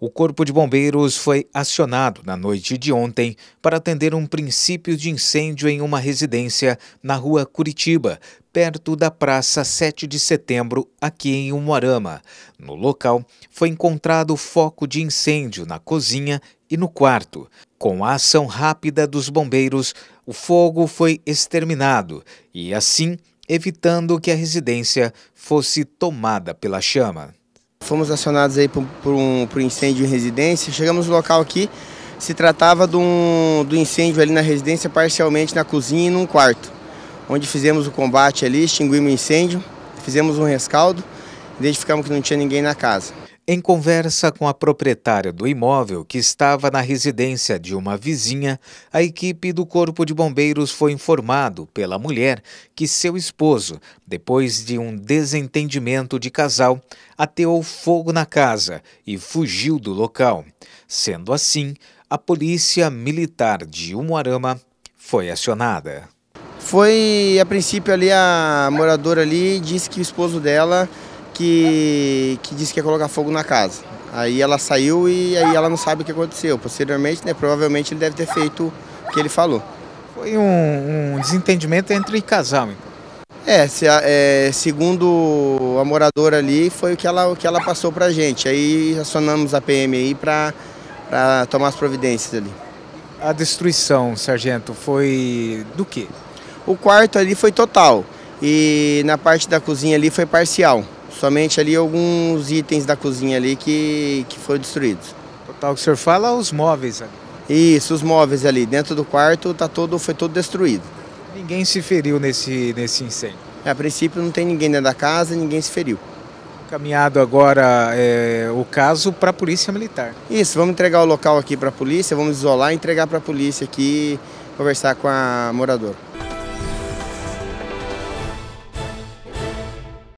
o Corpo de Bombeiros foi acionado na noite de ontem para atender um princípio de incêndio em uma residência na rua Curitiba, perto da Praça 7 de Setembro, aqui em Umuarama. No local, foi encontrado foco de incêndio na cozinha e no quarto. Com a ação rápida dos bombeiros, o fogo foi exterminado e, assim, evitando que a residência fosse tomada pela chama fomos acionados aí por, por, um, por incêndio em residência. Chegamos no local aqui, se tratava do um, do incêndio ali na residência, parcialmente na cozinha e num quarto, onde fizemos o combate ali, extinguimos o incêndio, fizemos um rescaldo, identificamos que não tinha ninguém na casa. Em conversa com a proprietária do imóvel que estava na residência de uma vizinha, a equipe do Corpo de Bombeiros foi informado pela mulher que seu esposo, depois de um desentendimento de casal, ateou fogo na casa e fugiu do local. Sendo assim, a Polícia Militar de Umuarama foi acionada. Foi, a princípio, ali a moradora ali disse que o esposo dela que, que disse que ia colocar fogo na casa. Aí ela saiu e aí ela não sabe o que aconteceu. Posteriormente, né, provavelmente ele deve ter feito o que ele falou. Foi um, um desentendimento entre casal, então. É, se, é, segundo a moradora ali, foi o que ela, o que ela passou pra gente. Aí acionamos a PM aí pra, pra tomar as providências ali. A destruição, sargento, foi do quê? O quarto ali foi total e na parte da cozinha ali foi parcial somente ali alguns itens da cozinha ali que, que foram destruídos. Total, o que o senhor fala, os móveis ali. Isso, os móveis ali. Dentro do quarto tá todo, foi todo destruído. Ninguém se feriu nesse, nesse incêndio? A princípio não tem ninguém dentro da casa, ninguém se feriu. Caminhado agora é, o caso para a polícia militar. Isso, vamos entregar o local aqui para a polícia, vamos isolar e entregar para a polícia aqui, conversar com a moradora.